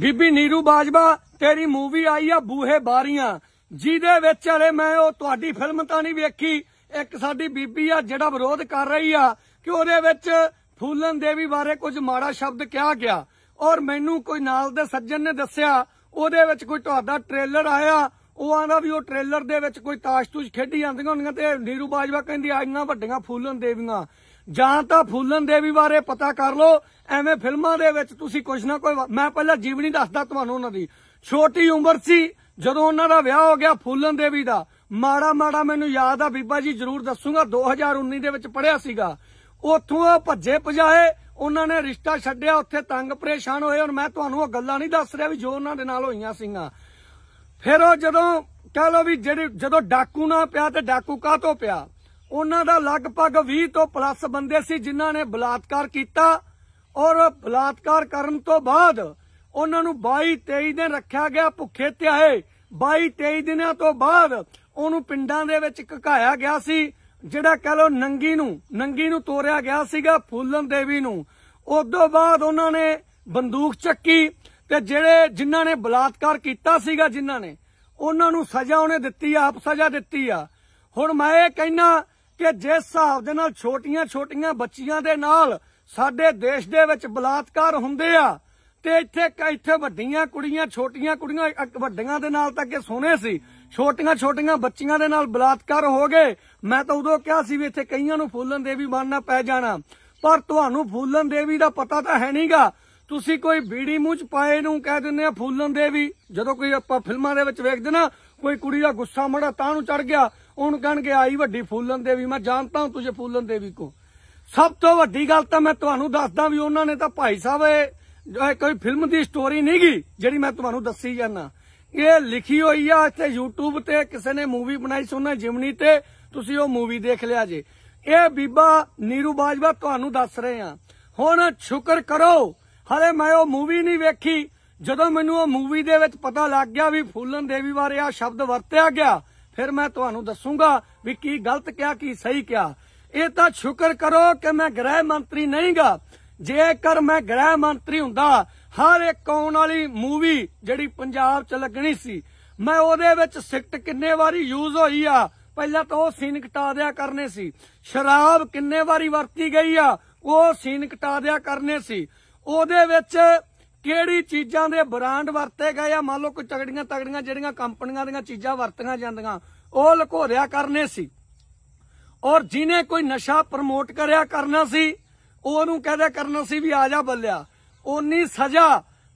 ਬੀਬੀ ਨੀਰੂ ਬਾਜਵਾ ਤੇਰੀ ਮੂਵੀ ਆਈ ਆ ਬੂਹੇ ਬਾਰੀਆਂ ਜਿਹਦੇ ਵਿੱਚ ਅਰੇ ਮੈਂ ਉਹ ਤੁਹਾਡੀ ਫਿਲਮ ਤਾਂ ਨਹੀਂ ਵੇਖੀ ਇੱਕ ਸਾਡੀ ਬੀਬੀ ਆ ਜਿਹੜਾ ਵਿਰੋਧ ਕਰ ਰਹੀ ਆ ਕਿ ਉਹਦੇ ਵਿੱਚ ਫੂਲਨ ਦੇਵੀ ਬਾਰੇ ਕੁਝ ਮਾੜਾ ਸ਼ਬਦ ਕਿਹਾ ਗਿਆ ਔਰ ਮੈਨੂੰ ਕੋਈ ਨਾਲ ਦੇ ਸੱਜਣ ਨੇ ਦੱਸਿਆ ਉਹਦੇ ਵਿੱਚ ਕੋਈ ਤੁਹਾਡਾ ਟ੍ਰੇਲਰ ਆਇਆ ਉਹ ਆਂਦਾ ਵੀ ਉਹ ਟ੍ਰੇਲਰ ਦੇ ਵਿੱਚ ਕੋਈ ਤਾਸ਼-ਤੂਸ਼ ਖੇਡੀ ਜਾਂਦੀਆਂ ਹੁੰਦੀਆਂ ਤੇ ਨੀਰੂ ਬਾਜਵਾ ਕਹਿੰਦੀ ਆ ਇੰਨਾ ਵੱਡੀਆਂ ਫੂਲਨ ਦੇਵੀਆਂ ਜਾਂ ਤਾਂ ਫੁੱਲਨ ਦੇਵੀ ਬਾਰੇ ਪਤਾ ਕਰ ਲਓ ਐਵੇਂ ਫਿਲਮਾਂ ਦੇ ਵਿੱਚ ਤੁਸੀਂ ਕੁਝ ਨਾ ਕੋਈ ਮੈਂ ਪਹਿਲਾਂ ਜੀਵਨੀ ਦੱਸਦਾ ਤੁਹਾਨੂੰ ਉਹਨਾਂ ਦੀ ਛੋਟੀ ਉਮਰ ਸੀ ਜਦੋਂ ਉਹਨਾਂ ਦਾ ਵਿਆਹ ਹੋ ਗਿਆ ਫੁੱਲਨ ਦੇਵੀ ਦਾ ਮਾੜਾ ਮਾੜਾ ਮੈਨੂੰ ਯਾਦ ਆ ਬੀਬਾ ਜੀ ਜਰੂਰ ਦੱਸੂਗਾ 2019 ਦੇ ਵਿੱਚ ਪੜਿਆ ਸੀਗਾ ਉੱਥੋਂ ਭੱਜੇ ਭਜਾਏ ਉਹਨਾਂ ਨੇ ਰਿਸ਼ਤਾ ਛੱਡਿਆ ਉੱਥੇ ਤੰਗ ਪਰੇਸ਼ਾਨ ਹੋਏ ਔਰ ਮੈਂ ਤੁਹਾਨੂੰ ਉਹ ਗੱਲਾਂ ਨਹੀਂ ਦੱਸ ਰਿਹਾ ਵੀ ਜੋ ਉਹਨਾਂ ਦੇ ਨਾਲ ਹੋਈਆਂ ਸੀਗਾ ਫਿਰ ਉਹ ਜਦੋਂ ਕਹ ਲੋ ਵੀ ਜਿਹੜੇ ਜਦੋਂ ਡਾਕੂ ਨਾ ਪਿਆ ਤੇ ਡਾਕੂ ਕਾਹ ਤੋਂ ਪਿਆ ਉਹਨਾਂ ਦਾ ਲਗਭਗ 20 ਤੋਂ ਪਲੱਸ ਬੰਦੇ ਸੀ ਜਿਨ੍ਹਾਂ ਨੇ ਬਲਾਤਕਾਰ ਕੀਤਾ ਔਰ ਬਲਾਤਕਾਰ ਕਰਨ ਤੋਂ ਬਾਅਦ ਉਹਨਾਂ ਨੂੰ 22 23 ਦਿਨ ਰੱਖਿਆ ਗਿਆ ਭੁੱਖੇ ਧਿਆਏ 22 23 ਦਿਨਾਂ ਤੋਂ ਬਾਅਦ ਉਹਨੂੰ ਪਿੰਡਾਂ ਦੇ ਵਿੱਚ ਘਕਾਇਆ ਗਿਆ ਸੀ ਜਿਹੜਾ ਕਹ ਲੋ ਨੰਗੀ ਨੂੰ ਨੰਗੀ ਨੂੰ ਤੋਰਿਆ ਗਿਆ ਸੀਗਾ ਫੁੱਲਨ ਦੇਵੀ ਨੂੰ ਉਦੋਂ ਬਾਅਦ ਉਹਨਾਂ ਨੇ ਬੰਦੂਕ ਚੱਕੀ ਤੇ ਜਿਹੜੇ ਜਿਨ੍ਹਾਂ ਨੇ ਬਲਾਤਕਾਰ ਕੀਤਾ ਸੀਗਾ ਜਿਨ੍ਹਾਂ ਨੇ ਉਹਨਾਂ ਨੂੰ ਸਜ਼ਾ ਉਹਨੇ ਦਿੱਤੀ ਆਪ ਸਜ਼ਾ ਦਿੱਤੀ ਆ ਹੁਣ ਮੈਂ ਇਹ ਕਹਿਣਾ ਕਿ ਜਿਸ ਹਿਸਾਬ ਦੇ ਨਾਲ ਛੋਟੀਆਂ-ਛੋਟੀਆਂ ਬੱਚੀਆਂ ਦੇ ਨਾਲ ਸਾਡੇ ਦੇਸ਼ ਦੇ ਵਿੱਚ ਬਲਾਤਕਾਰ ਹੁੰਦੇ ਆ ਤੇ ਇੱਥੇ ਇੱਥੇ ਵੱਡੀਆਂ ਕੁੜੀਆਂ ਛੋਟੀਆਂ ਕੁੜੀਆਂ ਵੱਡੀਆਂ ਦੇ ਨਾਲ ਤਾਂ ਕਿ ਸੋਨੇ ਸੀ ਛੋਟੀਆਂ-ਛੋਟੀਆਂ ਬੱਚੀਆਂ ਦੇ ਨਾਲ ਬਲਾਤਕਾਰ ਹੋ ਗਏ ਮੈਂ ਤਾਂ ਉਦੋਂ ਕਿਹਾ ਸੀ ਵੀ ਇੱਥੇ ਕਈਆਂ ਨੂੰ ਫੁੱਲਨ ਦੇਵੀ ਬਣਨਾ ਪੈ ਜਾਣਾ ਪਰ ਤੁਹਾਨੂੰ ਫੁੱਲਨ ਦੇਵੀ ਦਾ ਪਤਾ ਤਾਂ ਹੈ ਨਹੀਂਗਾ ਤੁਸੀਂ ਕੋਈ ਬੀੜੀ ਮੂੰਹ ਚ ਪਾਏ ਨੂੰ ਕਹਿ ਦਿੰਦੇ ਆ ਫੁੱਲਨ ਦੇਵੀ ਜਦੋਂ ਕੋਈ ਆਪਾਂ ਫਿਲਮਾਂ ਦੇ ਵਿੱਚ ਵੇਖਦੇ ਨਾ ਕੋਈ ਕੁੜੀ ਦਾ ਗੁੱਸਾ ਮੜਾ ਤਾਂ ਨੂੰ ਚੜ ਗਿਆ ਹੁਣ ਕੇ ਆਈ ਵੱਡੀ ਫੁੱਲਨ ਦੇਵੀ ਮੈਂ ਜਾਣਦਾ ਹਾਂ ਤੁਝੇ ਫੁੱਲਨ ਦੇਵੀ ਕੋ ਸਭ ਤੋਂ ਵੱਡੀ ਗੱਲ ਤਾਂ ਮੈਂ ਤੁਹਾਨੂੰ ਦੱਸਦਾ ਵੀ ਉਹਨਾਂ ਨੇ ਤਾਂ ਭਾਈ ਸਾਹਿਬ ਇਹ ਕੋਈ ਫਿਲਮ ਦੀ ਸਟੋਰੀ ਨਹੀਂ ਗਈ ਜਿਹੜੀ ਮੈਂ ਤੁਹਾਨੂੰ ਦੱਸੀ ਜਾਣਾ ਇਹ ਲਿਖੀ ਹੋਈ ਆ ਇੱਥੇ YouTube ਤੇ ਕਿਸੇ ਨੇ ਮੂਵੀ ਬਣਾਈ ਸੋਨਾ ਜਿਮਨੀ ਤੇ ਤੁਸੀਂ ਉਹ ਮੂਵੀ ਦੇਖ ਲਿਆ ਜੇ ਇਹ ਬੀਬਾ ਨੀਰੂ ਬਾਜਵਾ ਤੁਹਾਨੂੰ ਦੱਸ ਰਹੇ ਆ ਹੁਣ ਸ਼ੁਕਰ ਕਰੋ ਹਲੇ ਮੈਂ ਉਹ ਮੂਵੀ ਨਹੀਂ ਵੇਖੀ ਜਦੋਂ ਮੈਨੂੰ ਉਹ ਮੂਵੀ ਦੇ ਵਿੱਚ ਪਤਾ ਲੱਗ ਗਿਆ ਵੀ ਫੁੱਲਨ ਦੇਵੀ ਬਾਰੇ ਆ ਸ਼ਬਦ ਵਰਤਿਆ ਗਿਆ ਫਿਰ ਮੈਂ ਤੁਹਾਨੂੰ ਦੱਸੂਗਾ ਵੀ ਕੀ ਗਲਤ ਕਿਹਾ ਕੀ ਸਹੀ ਕਿਹਾ ਇਹ ਤਾਂ ਸ਼ੁਕਰ ਕਰੋ ਕਿ ਮੈਂ ਗ੍ਰਹਿ ਮੰਤਰੀ ਨਹੀਂਗਾ ਜੇਕਰ ਮੈਂ ਗ੍ਰਹਿ ਮੰਤਰੀ ਹੁੰਦਾ ਹਰ ਇੱਕ ਆਉਣ ਵਾਲੀ ਮੂਵੀ ਜਿਹੜੀ ਪੰਜਾਬ 'ਚ ਲੱਗਣੀ ਸੀ ਮੈਂ ਉਹਦੇ ਵਿੱਚ ਸਿਕਟ ਕਿੰਨੇ ਵਾਰੀ ਯੂਜ਼ ਹੋਈ ਆ ਪਹਿਲਾਂ ਤਾਂ ਉਹ ਸੀਨ ਘਟਾ ਦਿਆ ਕਰਨੇ ਸੀ ਸ਼ਰਾਬ ਕਿੰਨੇ ਵਾਰੀ ਵਰਤੀ ਗਈ ਆ ਉਹ ਸੀਨ ਘਟਾ ਦਿਆ ਕਰਨੇ ਸੀ ਉਹਦੇ ਵਿੱਚ ਕਿਹੜੀ ਚੀਜ਼ਾਂ ਦੇ ਬ੍ਰਾਂਡ ਵਰਤੇ ਗਏ ਆ ਮੰਨ ਲਓ ਕੋਈ ਤਗੜੀਆਂ ਤਗੜੀਆਂ ਜਿਹੜੀਆਂ ਕੰਪਨੀਆਂ ਦੀਆਂ ਚੀਜ਼ਾਂ ਵਰਤੀਆਂ ਜਾਂਦੀਆਂ ਉਹ ਲਕੋਰਿਆ ਕਰਨੇ ਸੀ ਔਰ ਜਿਨੇ ਕੋਈ ਨਸ਼ਾ ਪ੍ਰਮੋਟ ਕਰਿਆ ਕਰਨਾ ਸੀ ਉਹਨੂੰ ਕਹਦੇ ਕਰਨਾ ਸੀ ਵੀ ਆ ਜਾ ਬੱਲਿਆ ਉਨੀ ਸਜ਼ਾ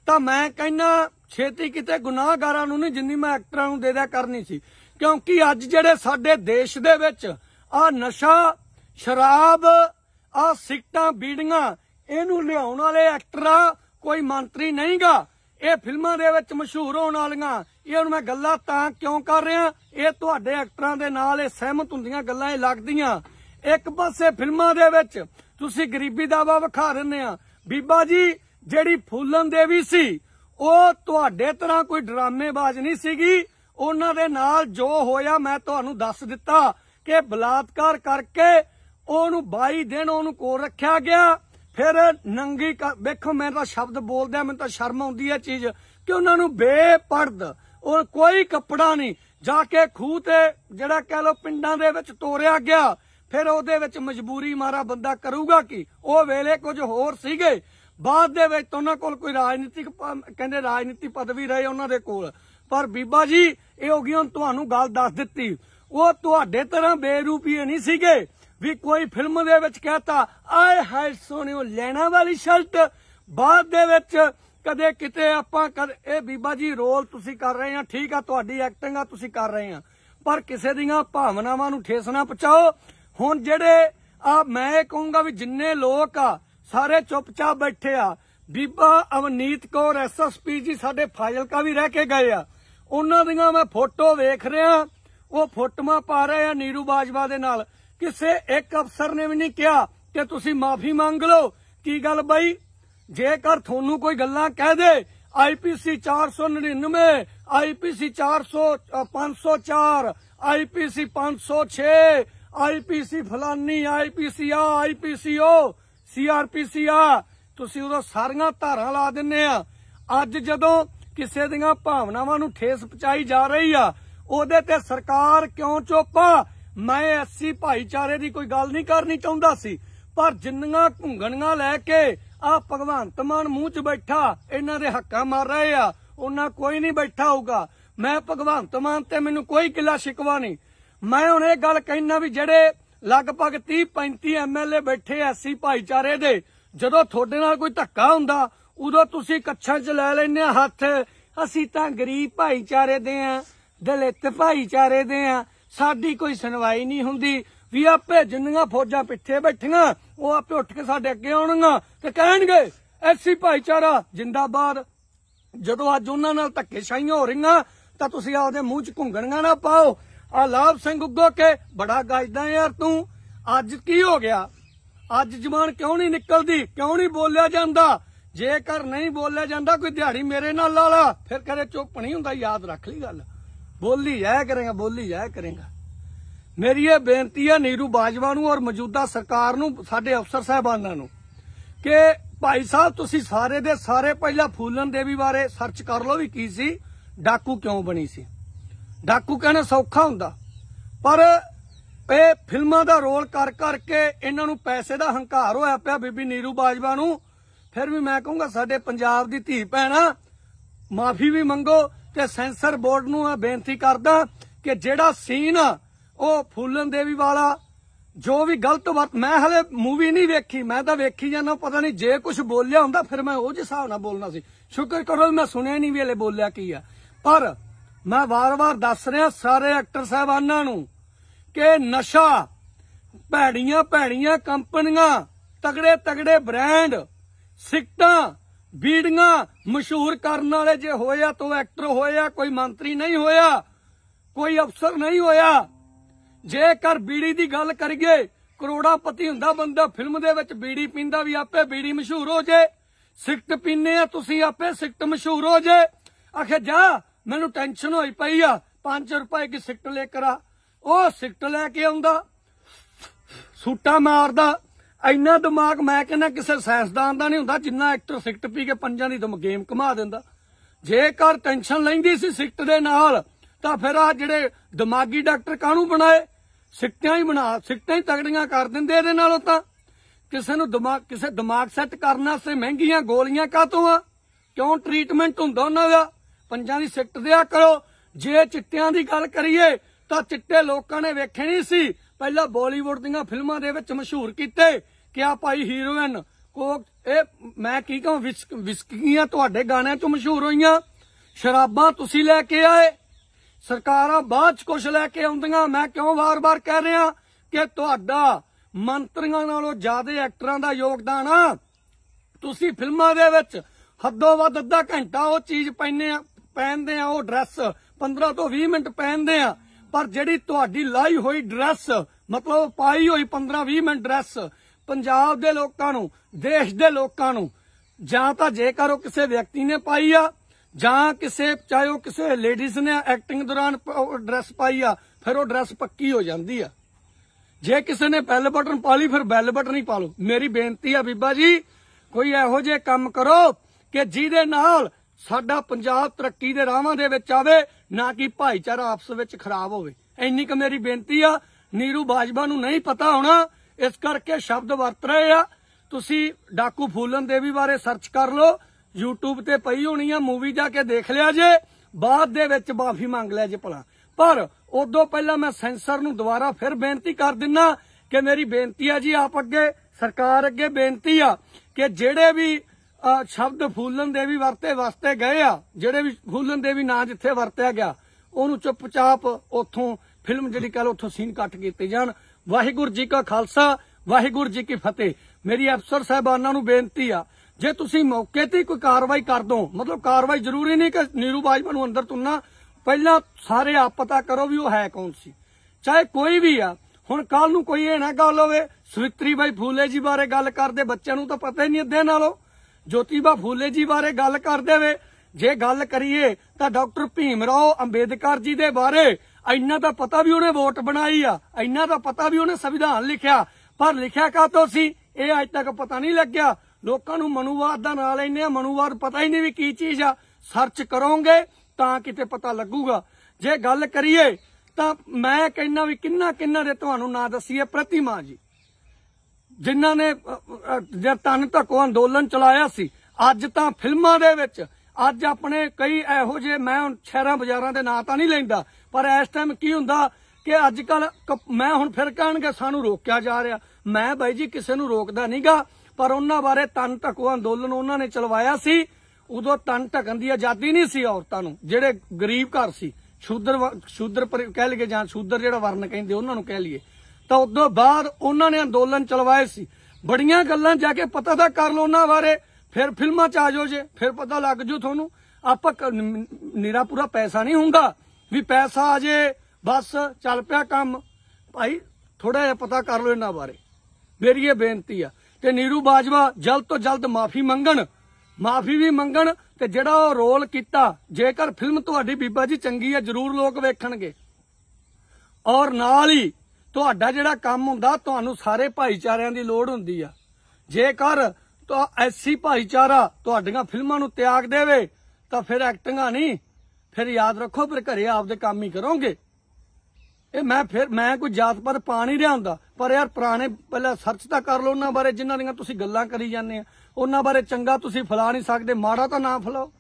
ਤਾਂ ਮੈਂ ਕਹਿੰਨਾ ਛੇਤੀ ਕਿਤੇ ਗੁਨਾਹਗਾਰਾਂ ਨੂੰ ਨਹੀਂ ਜਿੰਨੀ ਮੈਂ ਐਕਟਰਾਂ ਨੂੰ ਦੇ ਦਿਆ ਕਰਨੀ ਸੀ ਕਿਉਂਕਿ ਅੱਜ ਜਿਹੜੇ ਸਾਡੇ ਦੇਸ਼ ਦੇ ਵਿੱਚ ਆ ਨਸ਼ਾ ਸ਼ਰਾਬ ਆ ਸਿਕਟਾਂ ਬੀੜੀਆਂ ਇਹਨੂੰ ਲਿਆਉਣ ਵਾਲੇ ਐਕਟਰਾਂ ਕੋਈ ਮੰਤਰੀ ਨਹੀਂਗਾ ਇਹ ਫਿਲਮਾਂ ਦੇ ਵਿੱਚ ਮਸ਼ਹੂਰ ਹੋਣ ਵਾਲੀਆਂ ਇਹ ਹੁਣ ਮੈਂ ਗੱਲਾਂ ਤਾਂ ਕਿਉਂ ਕਰ ਰਿਹਾ ਇਹ ਤੁਹਾਡੇ ਐਕਟਰਾਂ ਦੇ ਨਾਲ ਇਹ ਸਹਿਮਤ ਹੁੰਦੀਆਂ ਗੱਲਾਂ ਇਹ ਲੱਗਦੀਆਂ ਇੱਕ ਪਾਸੇ ਫਿਲਮਾਂ ਦੇ ਵਿੱਚ ਤੁਸੀਂ ਗਰੀਬੀ ਦਾ ਵਾ ਵਿਖਾ ਰਹੇ ਆ ਬੀਬਾ ਜੀ ਜਿਹੜੀ ਫੁੱਲਨ ਦੇਵੀ ਸੀ ਉਹ ਤੁਹਾਡੇ ਤਰ੍ਹਾਂ ਕੋਈ ਡਰਾਮੇਬਾਜ਼ ਨਹੀਂ ਸੀਗੀ ਉਹਨਾਂ ਦੇ ਨਾਲ ਜੋ ਹੋਇਆ ਮੈਂ ਤੁਹਾਨੂੰ ਦੱਸ ਦਿੱਤਾ ਕਿ ਬਲਾਤਕਾਰ ਕਰਕੇ ਉਹਨੂੰ 22 ਦਿਨ ਉਹਨੂੰ ਕੋਲ ਰੱਖਿਆ ਗਿਆ ਫਿਰ ਨੰਗੀ ਵੇਖੋ ਮੈਂ ਤਾਂ ਸ਼ਬਦ ਬੋਲਦਿਆਂ ਮੈਨੂੰ ਤਾਂ ਸ਼ਰਮ ਆਉਂਦੀ ਹੈ ਚੀਜ਼ ਕਿ ਉਹਨਾਂ ਨੂੰ ਬੇਪਰਦ ਉਹ ਕੋਈ ਕੱਪੜਾ ਨਹੀਂ ਜਾ ਕੇ ਖੂਹ ਤੇ ਜਿਹੜਾ ਕਹਿ ਲੋ ਪਿੰਡਾਂ ਦੇ ਵਿੱਚ ਤੋਰਿਆ ਗਿਆ ਫਿਰ ਉਹਦੇ ਵਿੱਚ ਮਜਬੂਰੀ ਮਾਰਾ ਬੰਦਾ ਕਰੂਗਾ ਕੀ ਉਹ ਵੇਲੇ ਕੁਝ ਹੋਰ ਸੀਗੇ ਬਾਅਦ ਦੇ ਵਿੱਚ ਉਹਨਾਂ ਕੋਲ ਕੋਈ ਰਾਜਨੀਤਿਕ ਕਹਿੰਦੇ ਰਾਜਨੀਤੀ ਪਦਵੀ ਰਹੇ ਉਹਨਾਂ ਦੇ ਕੋਲ ਪਰ ਬੀਬਾ ਜੀ ਇਹ ਹੋ ਗਈ ਹੁਣ ਤੁਹਾਨੂੰ ਗੱਲ ਦੱਸ ਦਿੱਤੀ ਉਹ ਤੁਹਾਡੇ ਤਰ੍ਹਾਂ ਬੇਰੂਪੀਏ ਨਹੀਂ ਸੀਗੇ ਵੀ ਕੋਈ ਫਿਲਮ ਦੇ ਵਿੱਚ ਕਹਤਾ ਆਏ ਹਾਏ ਸੋਹਣਿਓ ਲੈਣਾ ਵਾਲੀ ਸ਼ਰਟ ਬਾਅਦ ਦੇ ਵਿੱਚ ਕਦੇ ਕਿਤੇ ਆਪਾਂ ਕਦੇ ਇਹ ਬੀਬਾ ਜੀ ਰੋਲ ਤੁਸੀਂ ਕਰ ਰਹੇ ਆ ਠੀਕ ਆ ਤੁਹਾਡੀ ਐਕਟਿੰਗ ਆ ਤੁਸੀਂ ਕਰ ਰਹੇ ਆ ਪਰ ਕਿਸੇ ਦੀਆਂ ਭਾਵਨਾਵਾਂ ਨੂੰ ਠੇਸ ਨਾ ਪਹੁੰਚਾਓ ਹੁਣ ਜਿਹੜੇ ਆ ਮੈਂ ਇਹ ਕਹੂੰਗਾ ਵੀ ਜਿੰਨੇ ਲੋਕ ਆ ਸਾਰੇ ਚੁੱਪਚਾਪ ਬੈਠੇ ਆ ਬੀਬਾ ਅਵਨੀਤ ਕੌਰ ਐਸਐਸਪੀ ਜੀ ਸਾਡੇ ਕਾ ਵੀ ਰਹਿ ਕੇ ਗਏ ਆ ਉਹਨਾਂ ਦੀਆਂ ਮੈਂ ਫੋਟੋ ਵੇਖ ਰਿਹਾ ਉਹ ਫੋਟੋਆਂ ਪਾ ਰਹੇ ਆ ਨੀਰੂ ਬਾਜਵਾ ਦੇ ਨਾਲ ਕਿਸੇ ਇੱਕ ਅਫਸਰ ਨੇ ਵੀ ਨਹੀਂ ਕਿਹਾ ਕਿ ਤੁਸੀਂ ਮਾਫੀ ਮੰਗ ਲਓ ਕੀ ਗੱਲ ਬਾਈ ਜੇਕਰ ਤੁਹਾਨੂੰ ਕੋਈ ਗੱਲਾਂ ਕਹਿ ਦੇ ਆਈਪੀਸੀ 499 ਆਈਪੀਸੀ 400 504 ਆਈਪੀਸੀ 506 ਆਈਪੀਸੀ ਫਲਾਨੀ ਆਈਪੀਸੀ ਆ ਆਈਪੀਸੀ ਓ ਸੀਆਰਪੀਸੀ ਆ ਤੁਸੀਂ ਉਹਦਾ ਸਾਰੀਆਂ ਧਾਰਾਂ ਲਾ ਦਿੰਨੇ ਆ ਅੱਜ ਜਦੋਂ ਕਿਸੇ ਦੀਆਂ ਭਾਵਨਾਵਾਂ ਨੂੰ ਠੇਸ ਪਹੁੰਚਾਈ ਜਾ ਰਹੀ ਆ ਉਹਦੇ ਤੇ ਸਰਕਾਰ ਕਿਉਂ ਚੁੱਪ ਆ ਮੈਂ ਐਸੀ ਭਾਈਚਾਰੇ ਦੀ ਕੋਈ ਗੱਲ ਨਹੀਂ ਕਰਨੀ ਚਾਹੁੰਦਾ ਸੀ ਪਰ ਜਿੰਨੀਆਂ ਘੁੰਗਣੀਆਂ ਲੈ ਕੇ ਆ ਭਗਵੰਤ ਮਾਨ ਮੂੰਹ 'ਚ ਬੈਠਾ ਇਹਨਾਂ ਦੇ ਹੱਕਾਂ ਮਾਰ ਰਹੇ ਆ ਉਹਨਾਂ ਕੋਈ ਨਹੀਂ ਬੈਠਾ ਹੋਊਗਾ ਮੈਂ ਭਗਵੰਤ ਮਾਨ ਤੇ ਮੈਨੂੰ ਕੋਈ ਕਿਲਾ ਸ਼ਿਕਵਾ ਨਹੀਂ ਮੈਂ ਹੁਣ ਇਹ ਗੱਲ ਕਹਿਣਾ ਵੀ ਜਿਹੜੇ ਲਗਭਗ 30 35 ਐਮਐਲਏ ਬੈਠੇ ਐਸੀ ਭਾਈਚਾਰੇ ਦੇ ਜਦੋਂ ਤੁਹਾਡੇ ਨਾਲ ਕੋਈ ਧੱਕਾ ਹੁੰਦਾ ਉਦੋਂ ਤੁਸੀਂ ਕੱਛਾਂ 'ਚ ਲੈ ਲੈਨੇ ਹੱਥ ਅਸੀਂ ਤਾਂ ਗਰੀਬ ਭਾਈਚਾਰੇ ਦੇ ਆ ਦਲਿਤ ਭਾਈਚਾਰੇ ਦੇ ਆ ਸਾਡੀ ਕੋਈ ਸੁਣਵਾਈ ਨਹੀਂ ਹੁੰਦੀ ਵੀ ਆਪੇ ਜਿੰਨੀਆਂ ਫੌਜਾਂ ਪਿੱਛੇ ਬੈਠੀਆਂ ਉਹ ਆਪੇ ਉੱਠ ਕੇ ਸਾਡੇ ਅੱਗੇ ਆਉਣਗੀਆਂ ਤੇ ਕਹਿਣਗੇ ਐਸੀ ਭਾਈਚਾਰਾ ਜਿੰਦਾਬਾਦ ਜਦੋਂ ਅੱਜ ਉਹਨਾਂ ਨਾਲ ਧੱਕੇਸ਼ਾਹੀਆਂ ਹੋ ਰਹੀਆਂ ਤਾਂ ਤੁਸੀਂ ਆਪਦੇ ਮੂੰਹ 'ਚ ਘੁੰਗਣੀਆਂ ਨਾ ਪਾਓ ਆ ਲਾਭ ਸਿੰਘ ਉੱਗੋ ਕੇ ਬੜਾ ਗੱਜਦਾ ਯਾਰ ਤੂੰ ਅੱਜ ਕੀ ਹੋ ਗਿਆ ਅੱਜ ਜਮਾਨ ਕਿਉਂ ਨਹੀਂ ਨਿਕਲਦੀ ਕਿਉਂ ਨਹੀਂ ਬੋਲਿਆ ਜਾਂਦਾ ਜੇਕਰ ਨਹੀਂ ਬੋਲਿਆ ਜਾਂਦਾ ਕੋਈ ਦਿਹਾੜੀ ਮੇਰੇ ਨਾਲ ਲਾ ਲਾ ਫਿਰ ਕਰੇ ਚੁੱਪ ਨਹੀਂ ਹੁੰਦਾ ਯਾਦ ਰੱਖ ਲਈ ਗੱਲ ਬੋਲੀ ਜਾਇਆ ਕਰੇਗਾ ਬੋਲੀ ਜਾਇਆ ਕਰੇਗਾ ਮੇਰੀ ਇਹ ਬੇਨਤੀ ਹੈ ਨੀਰੂ ਬਾਜਵਾ ਨੂੰ ਔਰ ਮੌਜੂਦਾ ਸਰਕਾਰ ਨੂੰ ਸਾਡੇ ਅਫਸਰ ਸਾਹਿਬਾਨਾਂ ਨੂੰ ਕਿ ਭਾਈ ਸਾਹਿਬ ਤੁਸੀਂ ਸਾਰੇ ਦੇ ਸਾਰੇ ਪਹਿਲਾਂ ਫੂਲਨ ਦੇਵੀ ਬਾਰੇ ਸਰਚ ਕਰ ਲਓ ਵੀ ਕੀ ਸੀ ਡਾਕੂ ਕਿਉਂ ਬਣੀ ਸੀ ਡਾਕੂ ਕਹਿਣਾ ਸੌਖਾ ਹੁੰਦਾ ਪਰ ਇਹ ਫਿਲਮਾਂ ਦਾ ਰੋਲ ਕਰ ਕਰਕੇ ਇਹਨਾਂ ਨੂੰ ਪੈਸੇ ਦਾ ਹੰਕਾਰ ਹੋਇਆ ਪਿਆ ਬੀਬੀ ਨੀਰੂ ਬਾਜਵਾ ਨੂੰ ਫਿਰ ਵੀ ਮੈਂ ਕਹੂੰਗਾ ਸਾਡੇ ਪੰਜਾਬ ਦੀ ਧੀ ਭੈਣਾ ਮਾਫੀ ਵੀ ਮੰਗੋ ਤੇ ਸੈਂਸਰ ਬੋਰਡ ਨੂੰ ਆ ਬੇਨਤੀ ਕਰਦਾ ਕਿ ਜਿਹੜਾ ਸੀਨ ਉਹ ਫੁੱਲਨ ਦੇਵੀ ਵਾਲਾ ਜੋ ਵੀ ਗਲਤ ਵਰਤ ਮੈਂ ਹਲੇ ਮੂਵੀ ਨਹੀਂ ਵੇਖੀ ਮੈਂ ਤਾਂ ਵੇਖੀ ਜਾਂਦਾ ਪਤਾ ਨਹੀਂ ਜੇ ਕੁਝ ਬੋਲਿਆ ਹੁੰਦਾ ਫਿਰ ਮੈਂ ਉਹ ਹਿਸਾਬ ਨਾਲ ਬੋਲਣਾ ਸੀ ਸ਼ੁਕਰ ਕਰੋ ਮੈਂ ਸੁਣਿਆ ਨਹੀਂ ਵੀ ਹਲੇ ਬੋਲਿਆ ਕੀ ਆ ਪਰ ਮੈਂ ਵਾਰ-ਵਾਰ ਦੱਸ ਰਿਹਾ ਸਾਰੇ ਐਕਟਰ ਸਾਹਿਬਾਨਾਂ ਨੂੰ ਕਿ ਨਸ਼ਾ ਭੈੜੀਆਂ ਭੈੜੀਆਂ ਕੰਪਨੀਆਂ ਤਗੜੇ ਤਗੜੇ ਬ੍ਰਾਂਡ ਸਿਕਟਾਂ ਬੀੜੀਆਂ ਮਸ਼ਹੂਰ ਕਰਨ ਵਾਲੇ ਜੇ ਹੋਇਆ ਤੋ ਐਕਟਰ ਹੋਇਆ ਕੋਈ ਮੰਤਰੀ ਨਹੀਂ ਹੋਇਆ ਕੋਈ ਅਫਸਰ ਨਹੀਂ ਹੋਇਆ ਜੇਕਰ ਬੀੜੀ ਦੀ ਗੱਲ ਕਰੀਏ ਕਰੋੜਾਪਤੀ ਹੁੰਦਾ ਬੰਦਾ ਫਿਲਮ ਦੇ ਵਿੱਚ ਬੀੜੀ ਪੀਂਦਾ ਵੀ ਆਪੇ ਬੀੜੀ ਮਸ਼ਹੂਰ ਹੋ ਜੇ ਸਿਕਟ ਪੀਨੇ ਆ ਤੁਸੀਂ ਆਪੇ ਸਿਕਟ ਮਸ਼ਹੂਰ ਹੋ ਜੇ ਆਖੇ ਜਾ ਮੈਨੂੰ ਟੈਨਸ਼ਨ ਹੋਈ ਪਈ ਆ 5 ਰੁਪਏ ਦੀ ਸਿਕਟ ਲੈ ਕੇ ਆ ਉਹ ਸਿਕਟ ਲੈ ਕੇ ਆਉਂਦਾ ਸੂਟਾ ਮਾਰਦਾ ਇੰਨਾ ਦਿਮਾਗ ਮੈਂ ਕਹਿੰਦਾ ਕਿਸੇ ਸਾਇੰਸਦਾਨ ਦਾ ਨਹੀਂ ਹੁੰਦਾ ਜਿੰਨਾ ਐਕਟਰ ਸਿਕਟ ਪੀ ਕੇ ਪੰਜਾਂ ਦੀ ਦਮ ਗੇਮ ਘੁਮਾ ਦਿੰਦਾ ਜੇਕਰ ਟੈਨਸ਼ਨ ਲੈਂਦੀ ਸੀ ਸਿਕਟ ਦੇ ਨਾਲ ਤਾਂ ਫਿਰ ਆ ਜਿਹੜੇ ਦਿਮਾਗੀ ਡਾਕਟਰ ਕਾਹਨੂੰ ਬਣਾਏ ਸਿਕਟਾਂ ਹੀ ਬਣਾ ਸਿਕਟਾਂ ਹੀ ਤਗੜੀਆਂ ਕਰ ਦਿੰਦੇ ਇਹਦੇ ਨਾਲੋਂ ਤਾਂ ਕਿਸੇ ਨੂੰ ਦਿਮਾਗ ਕਿਸੇ ਦਿਮਾਗ ਸੈੱਟ ਕਰਨ ਵਾਸਤੇ ਮਹਿੰਗੀਆਂ ਗੋਲੀਆਂ ਕਾਤੋਂ ਆ ਕਿਉਂ ਟ੍ਰੀਟਮੈਂਟ ਹੁੰਦਾ ਉਹਨਾਂ ਦਾ ਪੰਜਾਂ ਦੀ ਸਿਕਟ ਦਿਆ ਕਰੋ ਜੇ ਚਿੱਟਿਆਂ ਦੀ ਗੱਲ ਕਰੀਏ ਤਾਂ ਚਿੱਟੇ ਲੋਕਾਂ ਨੇ ਵੇਖੇ ਨਹੀਂ ਸੀ ਪਹਿਲਾਂ ਬਾਲੀਵੁੱਡ ਦੀਆਂ ਫਿਲਮਾਂ ਦੇ ਵਿੱਚ ਮਸ਼ਹੂਰ ਕੀਤੇ ਕਿ ਆ ਭਾਈ ਹੀਰੋਇਨ ਕੋ ਇਹ ਮੈਂ ਕੀ ਕਹਾਂ ਵਿਸਕੀਆਂ ਤੁਹਾਡੇ ਗਾਣਿਆਂ 'ਚ ਮਸ਼ਹੂਰ ਹੋਈਆਂ ਸ਼ਰਾਬਾਂ ਤੁਸੀਂ ਲੈ ਕੇ ਆਏ ਸਰਕਾਰਾਂ ਬਾਅਦ 'ਚ ਕੁਝ ਲੈ ਕੇ ਆਉਂਦੀਆਂ ਮੈਂ ਕਿਉਂ ਵਾਰ-ਵਾਰ ਕਹਿ ਰਿਹਾ ਕਿ ਤੁਹਾਡਾ ਮੰਤਰੀਆਂ ਨਾਲੋਂ ਜ਼ਿਆਦਾ ਐਕਟਰਾਂ ਦਾ ਯੋਗਦਾਨ ਆ ਤੁਸੀਂ ਫਿਲਮਾਂ ਦੇ ਵਿੱਚ ਹੱਦੋਂ ਵੱਧ ਅੱਧਾ ਘੰਟਾ ਉਹ ਚੀਜ਼ ਪਹਿਨੇ ਆ ਪਹਿਨਦੇ ਆ ਉਹ ਡਰੈਸ 15 ਤੋਂ 20 ਮਿੰਟ ਪਹਿਨਦੇ ਆ ਪਰ ਜਿਹੜੀ ਤੁਹਾਡੀ ਲਾਈ ਹੋਈ ਡਰੈਸ ਮਤਲਬ ਪਾਈ ਹੋਈ 15-20 ਮਿੰਟ ਡਰੈਸ ਪੰਜਾਬ ਦੇ ਲੋਕਾਂ ਨੂੰ ਦੇਸ਼ ਦੇ ਲੋਕਾਂ ਨੂੰ ਜਾਂ ਤਾਂ ਜੇਕਰ ਉਹ ਕਿਸੇ ਵਿਅਕਤੀ ਨੇ ਪਾਈ ਆ ਜਾਂ ਕਿਸੇ ਚਾਹੇ ਉਹ ਕਿਸੇ ਲੇਡੀਜ਼ ਨੇ ਐਕਟਿੰਗ ਦੌਰਾਨ ਡਰੈਸ ਪਾਈ ਆ ਫਿਰ ਉਹ ਡਰੈਸ ਪੱਕੀ ਹੋ ਜਾਂਦੀ ਆ ਜੇ ਕਿਸੇ ਨੇ ਬੈਲ ਬਟਨ ਪਾ ਲਈ ਫਿਰ ਬੈਲ ਬਟਨ ਹੀ ਪਾ ਲਓ ਮੇਰੀ ਬੇਨਤੀ ਆ ਬੀਬਾ ਜੀ ਕੋਈ ਇਹੋ ਜਿਹੇ ਕੰਮ ਕਰੋ ਕਿ ਜਿਹਦੇ ਨਾਲ ਸਾਡਾ ਪੰਜਾਬ ਤਰੱਕੀ ਦੇ ਰਾਹਾਂ ਦੇ ਵਿੱਚ ਆਵੇ ਨਾ ਕਿ ਭਾਈਚਾਰਾ ਆਪਸ ਵਿੱਚ ਖਰਾਬ ਹੋਵੇ ਇੰਨੀ ਕ ਮੇਰੀ ਬੇਨਤੀ ਆ ਨੀਰੂ ਬਾਜਵਾ ਨੂੰ ਨਹੀਂ ਪਤਾ ਹੋਣਾ ਇਸ ਕਰਕੇ ਸ਼ਬਦ ਵਰਤ ਰਹੇ ਆ ਤੁਸੀਂ ਡਾਕੂ ਫੂਲਨ ਦੇਵੀ ਬਾਰੇ ਸਰਚ ਕਰ ਲਓ YouTube ਤੇ ਪਈ ਹੋਣੀ ਆ ਮੂਵੀ ਜਾ ਕੇ ਦੇਖ ਲਿਆ ਜੇ ਬਾਅਦ ਦੇ ਵਿੱਚ ਮਾਫੀ ਮੰਗ ਲਿਆ ਜੇ ਭਲਾ ਪਰ ਉਦੋਂ ਪਹਿਲਾਂ ਮੈਂ ਸੈਂਸਰ ਨੂੰ ਦੁਬਾਰਾ ਫਿਰ ਬੇਨਤੀ ਕਰ ਦਿੰਨਾ ਕਿ ਮੇਰੀ ਬੇਨਤੀ ਆ ਜੀ ਆਪ ਅੱਗੇ ਸਰਕਾਰ ਅੱਗੇ ਬੇਨਤੀ ਆ ਕਿ ਜਿਹੜੇ ਵੀ ਸ਼ਬਦ ਫੂਲਨ ਦੇਵੀ ਵਰਤੇ ਵਾਸਤੇ ਗਏ ਆ ਜਿਹੜੇ ਵੀ ਫੂਲਨ ਦੇਵੀ ਨਾਂ ਜਿੱਥੇ ਵਰਤਿਆ ਗਿਆ ਉਹਨੂੰ ਚੁੱਪਚਾਪ ਉਥੋਂ ਫਿਲਮ ਜਿਹੜੀ ਕੱਲ ਉਥੋਂ ਸੀਨ ਕੱਟ ਕੀਤੇ ਜਾਣ ਵਾਹਿਗੁਰੂ ਜੀ ਕਾ ਖਾਲਸਾ ਵਾਹਿਗੁਰੂ ਜੀ ਕੀ ਫਤਿਹ ਮੇਰੀ ਅਫਸਰ ਸਾਹਿਬਾਨਾਂ ਨੂੰ ਬੇਨਤੀ ਆ ਜੇ ਤੁਸੀਂ ਮੌਕੇ ਤੇ ਕੋਈ ਕਾਰਵਾਈ ਕਰ ਦੋ ਮਤਲਬ ਕਾਰਵਾਈ ਜ਼ਰੂਰੀ ਨਹੀਂ ਕਿ ਨੀਰੂ ਬਾਜਵਾ ਨੂੰ ਅੰਦਰ ਤੁੰਨਾ ਪਹਿਲਾਂ ਸਾਰੇ ਆਪ ਪਤਾ ਕਰੋ ਵੀ ਉਹ ਹੈ ਕੌਣ ਸੀ ਚਾਹੇ ਕੋਈ ਵੀ ਆ ਹੁਣ ਕੱਲ ਨੂੰ ਕੋਈ ਇਹ ਨਾ ਗੱਲ ਹੋਵੇ ਸਵਿਤਰੀ ਬਾਈ ਫੂਲੇ ਜੀ ਬਾਰੇ ਗੱਲ ਕਰਦੇ ਬੱਚਿਆਂ ਨੂੰ ਤਾਂ ਪਤਾ ਹੀ ਨਹੀਂ ਅੱਧੇ ਨਾਲੋਂ ਜੋਤੀਬਾ ਫੂਲੇ ਜੀ ਬਾਰੇ ਗੱਲ ਕਰ ਦੇਵੇ ਜੇ ਗੱਲ ਕਰੀਏ ਤਾਂ ਡਾਕਟਰ ਭੀਮ ਰਾਓ ਅੰਬੇਦਕਰ ਜੀ ਦੇ ਬਾਰੇ ਇੰਨਾ ਤਾਂ ਪਤਾ ਵੀ ਉਹਨੇ ਵੋਟ ਬਣਾਈ ਆ ਇੰਨਾ ਤਾਂ ਪਤਾ ਵੀ ਉਹਨੇ ਸੰਵਿਧਾਨ ਲਿਖਿਆ ਪਰ ਲਿਖਿਆ ਕਾਤੋਂ ਸੀ ਇਹ ਅਜ ਤੱਕ ਪਤਾ ਨਹੀਂ ਲੱਗਿਆ ਲੋਕਾਂ ਨੂੰ ਮਨੂਵਾਦ ਦਾ ਨਾਲ ਇੰਨੇ ਮਨੂਵਾਦ ਪਤਾ ਹੀ ਨਹੀਂ ਵੀ ਕੀ ਚੀਜ਼ ਆ ਸਰਚ ਕਰੋਗੇ ਤਾਂ ਕਿਤੇ ਪਤਾ ਲੱਗੂਗਾ ਜੇ ਗੱਲ ਕਰੀਏ ਤਾਂ ਮੈਂ ਕਹਿੰਨਾ ਵੀ ਕਿੰਨਾ ਕਿੰਨਾ ਦੇ ਤੁਹਾਨੂੰ ਨਾਂ ਦੱਸੀਏ ਪ੍ਰਤਿਮਾ ਜੀ ਜਿਨ੍ਹਾਂ ਨੇ ਜੇ ਤਨ ਧੱਕੋ ਅੰਦੋਲਨ ਚਲਾਇਆ ਸੀ ਅੱਜ ਤਾਂ ਫਿਲਮਾਂ ਦੇ ਵਿੱਚ ਅੱਜ ਆਪਣੇ ਕਈ ਇਹੋ ਜਿਹੇ ਮੈਂ ਹੁਣ ਸ਼ਹਿਰਾਂ ਬਾਜ਼ਾਰਾਂ ਦੇ ਨਾਂ ਤਾਂ ਨਹੀਂ ਲੈਂਦਾ ਪਰ ਇਸ ਟਾਈਮ ਕੀ ਹੁੰਦਾ ਕਿ ਅੱਜ ਕੱਲ ਮੈਂ ਹੁਣ ਫਿਰ ਕਹਣਗੇ ਸਾਨੂੰ ਰੋਕਿਆ ਜਾ ਰਿਹਾ ਮੈਂ ਬਾਈ ਜੀ ਕਿਸੇ ਨੂੰ ਰੋਕਦਾ ਨਹੀਂਗਾ ਪਰ ਉਹਨਾਂ ਬਾਰੇ ਤਨ ਧੱਕੋ ਅੰਦੋਲਨ ਉਹਨਾਂ ਨੇ ਚਲਵਾਇਆ ਸੀ ਉਦੋਂ ਤਨ ਢਕਣ ਦੀ ਆਜ਼ਾਦੀ ਨਹੀਂ ਸੀ ਔਰਤਾਂ ਨੂੰ ਜਿਹੜੇ ਗਰੀਬ ਘਰ ਸੀ ਸ਼ੂਦਰ ਸ਼ੂਦਰ ਕਹਿ ਲਈਏ ਜਾਂ ਸ਼ੂਦਰ ਜਿਹੜਾ ਵਰਨ ਕਹਿੰਦੇ ਉਹਨਾਂ ਨੂੰ ਕਹਿ ਲਈਏ ਤਾਂ ਉਦੋਂ ਬਾਅਦ ਉਹਨਾਂ ਨੇ ਅੰਦੋਲਨ ਚਲਵਾਏ ਸੀ ਬੜੀਆਂ ਗੱਲਾਂ ਜਾ ਕੇ ਪਤਾ ਤਾਂ ਕਰ ਲਓ ਉਹਨਾਂ ਬਾਰੇ ਫਿਰ ਫਿਲਮਾਂ ਚ ਆ ਜਾਓ ਜੇ ਫਿਰ ਪਤਾ ਲੱਗ ਜੂ ਤੁਹਾਨੂੰ ਆਪਾਂ ਨੀਰਾ ਪੂਰਾ ਪੈਸਾ ਨਹੀਂ ਹੁੰਦਾ ਵੀ ਪੈਸਾ ਆ ਜੇ ਬਸ ਚੱਲ ਪਿਆ ਕੰਮ ਭਾਈ ਥੋੜਾ ਜਿਹਾ ਪਤਾ ਕਰ ਲਓ ਇਹਨਾਂ ਬਾਰੇ ਮੇਰੀ ਇਹ ਬੇਨਤੀ ਆ ਤੇ ਨੀਰੂ ਬਾਜਵਾ ਜਲਦ ਤੋਂ ਜਲਦ ਮਾਫੀ ਮੰਗਣ ਮਾਫੀ ਵੀ ਮੰਗਣ ਤੇ ਜਿਹੜਾ ਉਹ ਰੋਲ ਕੀਤਾ ਜੇਕਰ ਫਿਲਮ ਤੁਹਾਡੀ ਬੀਬਾ ਜੀ ਚੰਗੀ ਆ ਜਰੂਰ ਲੋਕ ਵੇਖਣਗੇ ਔਰ ਨਾਲ ਹੀ ਤੁਹਾਡਾ ਜਿਹੜਾ ਕੰਮ ਹੁੰਦਾ ਤੁਹਾਨੂੰ ਸਾਰੇ ਭਾਈਚਾਰਿਆਂ ਦੀ ਲੋੜ ਹੁੰਦੀ ਆ ਜੇਕਰ ਤਾਂ ਐਸੀ ਭਾਈਚਾਰਾ ਤੁਹਾਡੀਆਂ ਫਿਲਮਾਂ ਨੂੰ ਤਿਆਗ ਦੇਵੇ ਤਾਂ ਫਿਰ ਐਕਟਿੰਗਾਂ ਨਹੀਂ ਫਿਰ ਯਾਦ ਰੱਖੋ ਫਿਰ ਘਰੇ ਆਪਦੇ ਕੰਮ ਹੀ ਕਰੋਗੇ ਇਹ ਮੈਂ ਫਿਰ ਮੈਂ ਕੋਈ ਜਾਤ ਪਰ ਪਾ ਨਹੀਂ ਰਿਹਾ ਪਰ ਯਾਰ ਪੁਰਾਣੇ ਪਹਿਲਾਂ ਸਰਚ ਤਾਂ ਕਰ ਲਓ ਉਹਨਾਂ ਬਾਰੇ ਜਿਨ੍ਹਾਂ ਦੀਆਂ ਤੁਸੀਂ ਗੱਲਾਂ ਕਰੀ ਜਾਂਦੇ ਆ ਉਹਨਾਂ ਬਾਰੇ ਚੰਗਾ ਤੁਸੀਂ ਫਲਾ ਨਹੀਂ ਸਕਦੇ ਮਾੜਾ ਤਾਂ ਨਾ ਫਲਾਓ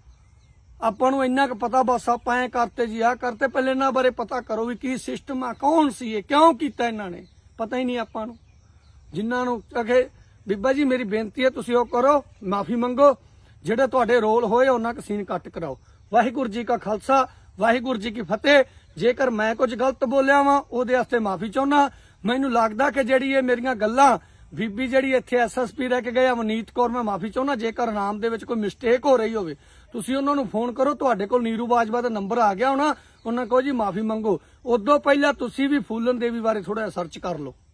ਆਪਾਂ ਨੂੰ ਇੰਨਾ ਕੁ ਪਤਾ ਬਸ ਆਪਾਂ ਐ ਕਰਤੇ ਜੀ ਆ ਕਰਤੇ ਪਹਿਲੇ ਇਹਨਾਂ ਬਾਰੇ ਪਤਾ ਕਰੋ ਵੀ ਕੀ ਸਿਸਟਮ ਆ ਕੌਣ ਸੀ ਇਹ ਕਿਉਂ ਕੀਤਾ ਇਹਨਾਂ ਨੇ ਪਤਾ ਹੀ ਨਹੀਂ ਆਪਾਂ ਨੂੰ ਜਿਨ੍ਹਾਂ ਨੂੰ ਅਗੇ ਬੀਬਾ ਜੀ ਮੇਰੀ ਬੇਨਤੀ ਹੈ ਤੁਸੀਂ ਉਹ ਕਰੋ ਮਾਫੀ ਮੰਗੋ ਜਿਹੜੇ ਤੁਹਾਡੇ ਰੋਲ ਹੋਏ ਉਹਨਾਂ ਦਾ ਸੀਨ ਕੱਟ ਕਰਾਓ ਵਾਹਿਗੁਰੂ ਜੀ ਕਾ ਖਾਲਸਾ ਵਾਹਿਗੁਰੂ ਜੀ ਕੀ ਫਤਿਹ ਜੇਕਰ ਮੈਂ ਕੁਝ ਗਲਤ ਬੋਲਿਆ ਵਾਂ ਉਹਦੇ ਵਾਸਤੇ ਮਾਫੀ ਚਾਹੁੰਦਾ ਮੈਨੂੰ ਲੱਗਦਾ ਕਿ ਜਿਹੜੀ ਇਹ ਮੇਰੀਆਂ ਗੱਲਾਂ ਬੀਬੀ ਜਿਹੜੀ ਇੱਥੇ ਐਸਐਸਪੀ ਰਹਿ ਕੇ ਗਏ ਅਮਨੀਤ ਕੌਰ ਮੈਂ ਮਾਫੀ ਚਾਹੁੰਦਾ ਜੇਕਰ ਨਾਮ ਦੇ ਵਿੱਚ ਕੋਈ ਮਿਸਟੇਕ ਹੋ ਰਹੀ ਹੋਵੇ ਤੁਸੀਂ ਉਹਨਾਂ ਨੂੰ ਫੋਨ ਕਰੋ ਤੁਹਾਡੇ ਕੋਲ ਨੀਰੂ ਬਾਜਵਾ ਦਾ ਨੰਬਰ ਆ ਗਿਆ ਹੋਣਾ ਉਹਨਾਂ ਕੋਲ ਜੀ ਮਾਫੀ ਮੰਗੋ ਉਦੋਂ ਪਹਿਲਾਂ ਤੁਸੀਂ ਵੀ ਫੂਲਨ ਦੇਵੀ ਬਾਰੇ ਥੋੜਾ ਸਰਚ ਕਰ ਲਓ